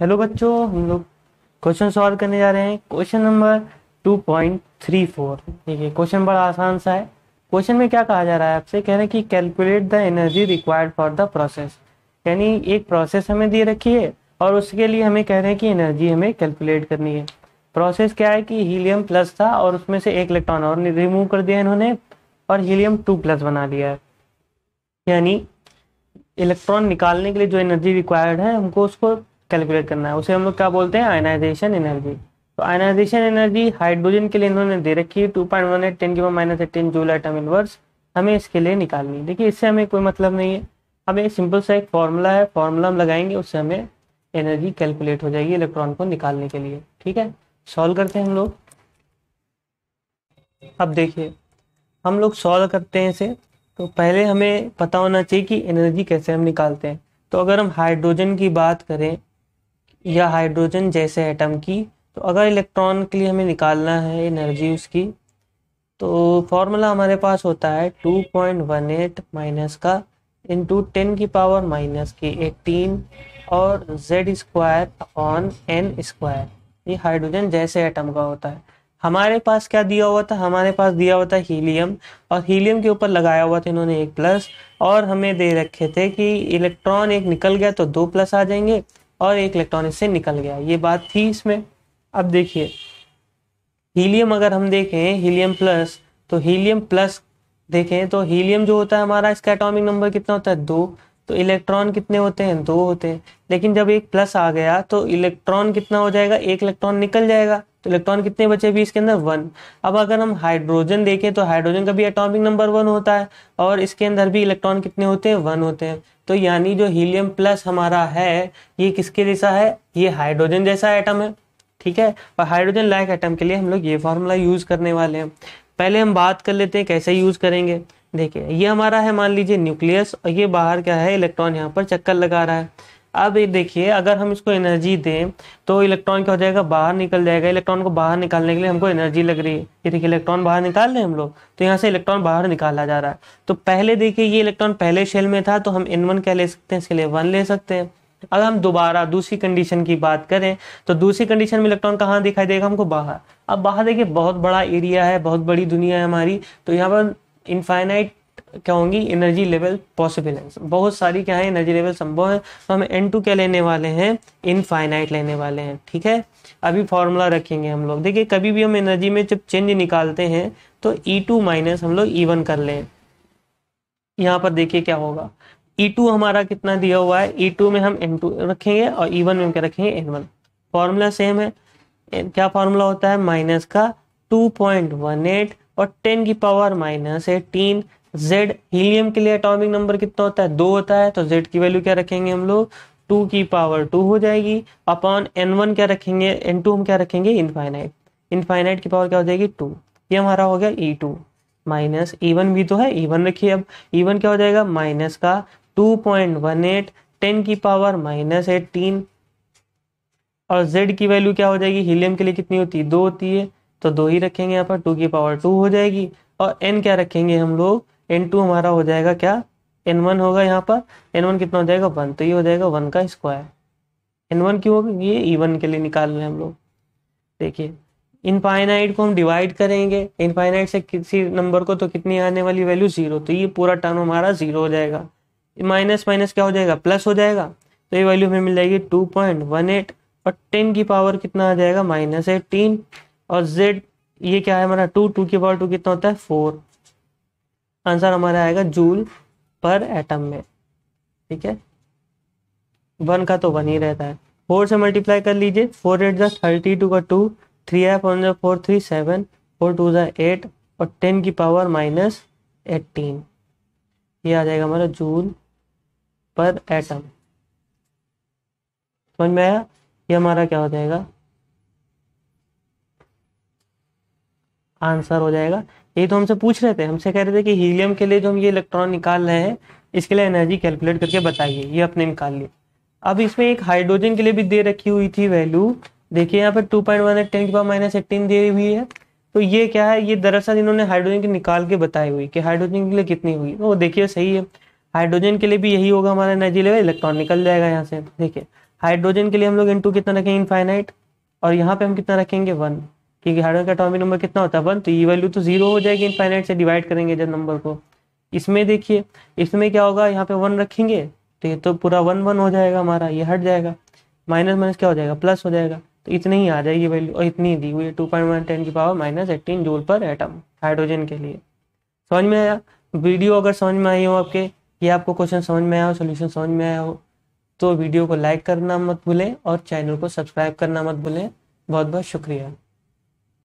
hello बच्चों हम लोग क्वेश्चन सॉल्व करने जा रहे हैं क्वेश्चन नंबर 2.34 ठीक है क्वेश्चन बड़ा आसान सा है क्वेश्चन में क्या कहा जा रहा है आपसे कह रहे हैं कि calculate the energy required for the process यानी एक प्रोसेस हमें दे रखी है और उसके लिए हमें कह रहे हैं कि एनर्जी हमें कैलकुलेट करनी है प्रोसेस क्या है कि हीलियम प्लस था और उसमें से एक इलेक्ट्रॉन और रिमूव कर दिया इन्होंने और हीलियम टू प्लस बना दिया है यानी इलेक्ट्रॉन निकालने के लिए जो एनर्जी रिक्वायर्ड है हमको उसको कैलकुलेट करना है उसे हम लोग क्या बोलते हैं आयनाइजेशन एनर्जी तो आयनाइजेशन एनर्जी हाइड्रोजन के लिए इन्होंने दे रखी है two point one eight ten की minus eighteen joule atom inverse हमें इसके लिए निकालनी है देखिए इससे हमें कोई मतलब नहीं है हमें सिंपल सा एक फॉर्मूला है फॉर्मूला हम लगाएंगे उससे हमें एनर्जी कैलकुलेट हो जाएगी इलेक्ट्रॉन को निकालने के लिए ठीक है सॉल्व करते हैं हम लोग अब देखिए हम लोग सॉल्व करते हैं इसे तो पहले हमें पता होना चाहिए कि एनर्जी कैसे हम निकालते हैं तो अगर हम हाइड्रोजन की बात करें या हाइड्रोजन जैसे एटम की तो अगर इलेक्ट्रॉन के लिए हमें निकालना है एनर्जी उसकी तो फॉर्मूला हमारे पास होता है 2.18 माइनस का टू टेन की पावर माइनस की 18 और Z square upon N square ये हाइड्रोजन जैसे एटम का होता है हमारे पास क्या दिया हुआ था हमारे पास दिया हुआ था हीलियम और हीलियम के ऊपर लगाया हुआ था इन्होंने एक प्लस और हमें दे रखे थे कि इलेक्ट्रॉन एक निकल गया तो दो प्लस आ जाएंगे और एक इलेक्ट्रॉन इससे निकल गया ये बात थी इसमें अब देखिए हीलियम अगर हम देखें हीलियम प्लस तो हीलियम प्लस देखें तो हीलियम जो होता है हमारा इसका एटॉमिक नंबर कितना होता है दो तो इलेक्ट्रॉन कितने होते हैं दो होते हैं लेकिन जब एक प्लस आ गया तो इलेक्ट्रॉन कितना हो जाएगा एक इलेक्ट्रॉन निकल जाएगा तो इलेक्ट्रॉन कितने बचे अभी इसके अंदर वन अब अगर हम हाइड्रोजन देखें तो हाइड्रोजन का भी एटॉमिक नंबर वन होता है और इसके अंदर भी इलेक्ट्रॉन कितने होते हैं वन होते हैं तो यानी जो हीलियम प्लस हमारा है ये किसके जैसा है ये हाइड्रोजन जैसा एटम है ठीक है और हाइड्रोजन लाइक एटम के लिए हम लोग ये फार्मूला यूज करने वाले हैं पहले हम बात कर लेते हैं कैसे यूज करेंगे देखिए ये हमारा है मान लीजिए न्यूक्लियस और ये बाहर क्या है इलेक्ट्रॉन यहाँ पर चक्कर लगा रहा है अब ये देखिए अगर हम इसको एनर्जी दें तो इलेक्ट्रॉन क्या हो जाएगा बाहर निकल जाएगा इलेक्ट्रॉन को बाहर निकालने के लिए हमको एनर्जी लग रही है ये देखिए इलेक्ट्रॉन बाहर निकाल रहे हैं हम लोग तो यहाँ से इलेक्ट्रॉन बाहर निकाला जा रहा है तो पहले देखिए ये इलेक्ट्रॉन पहले शेल में था तो हम एन वन क्या ले सकते हैं इसके लिए वन ले सकते हैं अगर हम दोबारा दूसरी कंडीशन की बात करें तो दूसरी कंडीशन में इलेक्ट्रॉन कहाँ दिखाई देगा हमको बाहर अब बाहर देखिए बहुत बड़ा एरिया है बहुत बड़ी दुनिया है हमारी तो यहाँ पर इनफाइनाइट क्या होंगी एनर्जी लेवल पॉसिबल है बहुत सारी क्या है एनर्जी लेवल संभव है तो हम एन टू क्या लेने वाले हैं इनफाइनाइट लेने वाले हैं ठीक है अभी फॉर्मूला रखेंगे हम लोग देखिए कभी भी हम एनर्जी में जब चेंज निकालते हैं तो ई टू माइनस हम लोग ई वन कर लें यहाँ पर देखिए क्या होगा ई e टू हमारा कितना दिया हुआ है ई e टू में हम एन टू रखेंगे और ई वन में हम क्या रखेंगे एन वन फॉर्मूला सेम है क्या फॉर्मूला होता है माइनस का टू पॉइंट वन एट और टेन की power minus eighteen Z helium के लिए एटॉमिक नंबर कितना होता है दो होता है तो जेड की वैल्यू क्या रखेंगे हम लोग टू की पावर टू हो जाएगी अपॉन एन वन क्या रखेंगे एन टू हम क्या रखेंगे इनफाइनाइट इनफाइनाइट की पावर क्या हो जाएगी टू ये हमारा हो गया E two minus E one भी तो है ई e वन रखिए अब ई e वन क्या हो जाएगा माइनस का two point one eight ten की पावर माइनस एटीन और जेड की वैल्यू क्या हो जाएगी हीलियम के लिए कितनी होती है दो होती है तो दो ही रखेंगे यहाँ पर टू की पावर टू हो जाएगी और एन क्या रखेंगे हम लोग एन टू हमारा हो जाएगा क्या एन वन होगा यहाँ पर एन वन कितना हो जाएगा वन तो ये हो जाएगा वन का स्क्वायर एन वन क्यों होगा ये ई e वन के लिए निकाल रहे हैं हम लोग देखिए इनफाइनाइट को हम डिवाइड करेंगे इनफाइनाइट से किसी नंबर को तो कितनी आने वाली वैल्यू जीरो तो ये पूरा टर्म हमारा जीरो हो जाएगा माइनस माइनस क्या हो जाएगा प्लस हो जाएगा तो ये वैल्यू हमें मिल जाएगी टू पॉइंट वन एट और टेन की पावर कितना आ जाएगा माइनस एटीन और जेड ये क्या है हमारा टू टू की पावर टू कितना होता है फोर आंसर हमारा आएगा जूल पर एटम में ठीक है वन का तो वन ही रहता है फोर से मल्टीप्लाई कर लीजिए फोर एट जो थर्टी टू का टू थ्री एफ वन जो four three seven four two जो एट और टेन की पावर माइनस एटीन ये आ जाएगा हमारा जूल पर एटम समझ में आया ये हमारा क्या हो जाएगा आंसर हो जाएगा ये तो हमसे पूछ रहे थे हमसे कह रहे थे कि हीलियम के लिए जो हम ये इलेक्ट्रॉन निकाल रहे हैं इसके लिए एनर्जी कैलकुलेट करके बताइए ये अपने निकाल लिए अब इसमें एक हाइड्रोजन के लिए भी दे रखी हुई थी वैल्यू देखिए यहाँ पर two point one eight ten power minus eighteen दी हुई है तो ये क्या है ये दरअसल इन्होंने हाइड्रोजन की निकाल के बताई हुई कि हाइड्रोजन के लिए कितनी हुई तो वो देखिए सही है हाइड्रोजन के लिए भी यही होगा हमारा एनर्जी लेवल इलेक्ट्रॉन निकल जाएगा यहाँ से देखिए हाइड्रोजन के लिए हम लोग इन कितना रखेंगे इनफाइनाइट और यहाँ पे हम कितना रखेंगे वन क्योंकि हार्डवेयर का एटॉमिक नंबर कितना होता है वन तो ये वैल्यू तो जीरो हो जाएगी इनफाइनाइट से डिवाइड करेंगे जब नंबर को इसमें देखिए इसमें क्या होगा यहाँ पे वन रखेंगे तो ये तो पूरा वन वन हो जाएगा हमारा ये हट जाएगा माइनस माइनस क्या हो जाएगा प्लस हो जाएगा तो इतनी ही आ जाएगी वैल्यू और इतनी दी हुई है टू पॉइंट वन टेन की पावर माइनस एट्टीन जूल पर एटम हाइड्रोजन के लिए समझ में आया वीडियो अगर समझ में आई हो आपके ये आपको क्वेश्चन समझ में आया हो सोल्यूशन समझ में आया हो तो वीडियो को लाइक करना मत भूलें और चैनल को सब्सक्राइब करना मत भूलें बहुत बहुत शुक्रिया